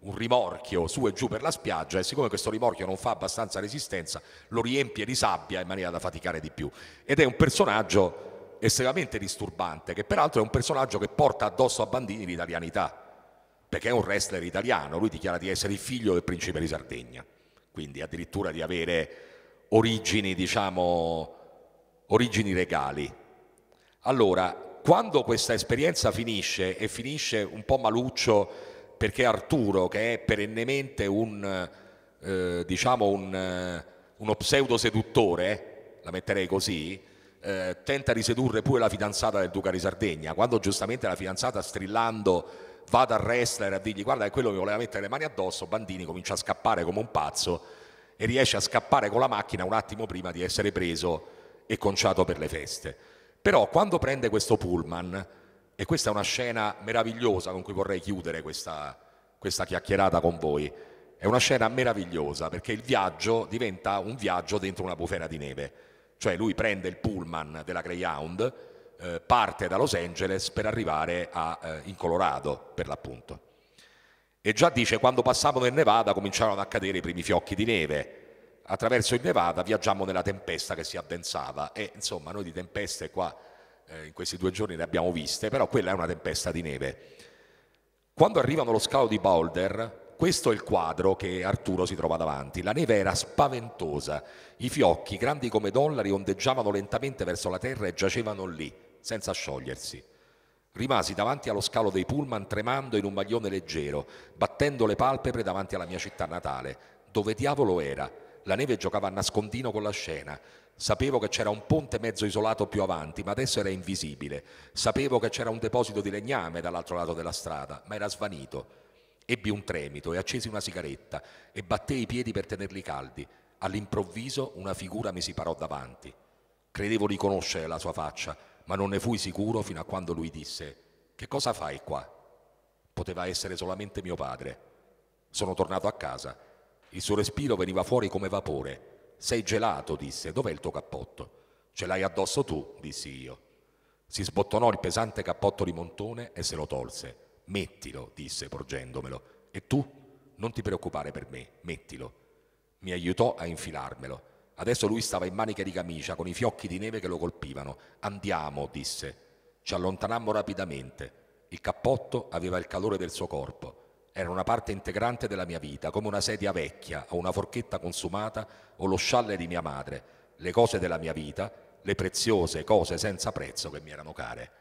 un rimorchio su e giù per la spiaggia e siccome questo rimorchio non fa abbastanza resistenza lo riempie di sabbia in maniera da faticare di più ed è un personaggio estremamente disturbante, che peraltro è un personaggio che porta addosso a Bandini l'italianità, perché è un wrestler italiano, lui dichiara di essere il figlio del principe di Sardegna, quindi addirittura di avere origini, diciamo, origini regali. Allora, quando questa esperienza finisce, e finisce un po' maluccio, perché Arturo, che è perennemente un, eh, diciamo un, eh, uno pseudo seduttore, la metterei così, eh, tenta di sedurre pure la fidanzata del Duca di Sardegna, quando giustamente la fidanzata strillando va dal wrestler a dirgli guarda è quello che voleva mettere le mani addosso, Bandini comincia a scappare come un pazzo e riesce a scappare con la macchina un attimo prima di essere preso e conciato per le feste. Però quando prende questo pullman, e questa è una scena meravigliosa con cui vorrei chiudere questa, questa chiacchierata con voi, è una scena meravigliosa perché il viaggio diventa un viaggio dentro una bufera di neve cioè lui prende il pullman della Greyhound, eh, parte da Los Angeles per arrivare a, eh, in Colorado, per l'appunto. E già dice, quando passavano nel Nevada cominciarono a cadere i primi fiocchi di neve. Attraverso il Nevada viaggiamo nella tempesta che si addensava. E insomma, noi di tempeste qua, eh, in questi due giorni ne abbiamo viste, però quella è una tempesta di neve. Quando arrivano lo scalo di Boulder, questo è il quadro che Arturo si trova davanti. La neve era spaventosa, i fiocchi, grandi come dollari, ondeggiavano lentamente verso la terra e giacevano lì, senza sciogliersi. Rimasi davanti allo scalo dei pullman tremando in un maglione leggero, battendo le palpebre davanti alla mia città natale. Dove diavolo era? La neve giocava a nascondino con la scena. Sapevo che c'era un ponte mezzo isolato più avanti, ma adesso era invisibile. Sapevo che c'era un deposito di legname dall'altro lato della strada, ma era svanito. Ebbi un tremito e accesi una sigaretta e battei i piedi per tenerli caldi. All'improvviso una figura mi si parò davanti. Credevo riconoscere la sua faccia, ma non ne fui sicuro fino a quando lui disse Che cosa fai qua? Poteva essere solamente mio padre. Sono tornato a casa. Il suo respiro veniva fuori come vapore. Sei gelato, disse. Dov'è il tuo cappotto? Ce l'hai addosso tu, dissi io. Si sbottonò il pesante cappotto di montone e se lo tolse. Mettilo, disse porgendomelo. E tu? Non ti preoccupare per me, mettilo. Mi aiutò a infilarmelo. Adesso lui stava in maniche di camicia, con i fiocchi di neve che lo colpivano. Andiamo, disse. Ci allontanammo rapidamente. Il cappotto aveva il calore del suo corpo. Era una parte integrante della mia vita, come una sedia vecchia o una forchetta consumata o lo scialle di mia madre, le cose della mia vita, le preziose cose senza prezzo che mi erano care.